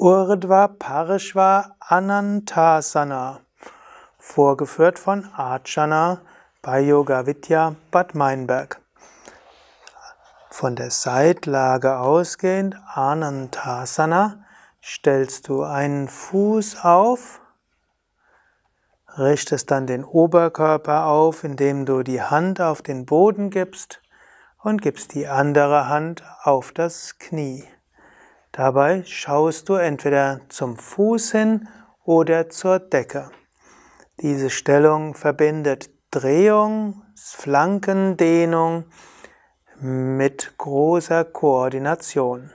Urdhva Parishva Anantasana, vorgeführt von Archana bei Yoga Vidya Bad Meinberg. Von der Seitlage ausgehend, Anantasana, stellst du einen Fuß auf, richtest dann den Oberkörper auf, indem du die Hand auf den Boden gibst und gibst die andere Hand auf das Knie. Dabei schaust du entweder zum Fuß hin oder zur Decke. Diese Stellung verbindet Drehung, Flankendehnung mit großer Koordination.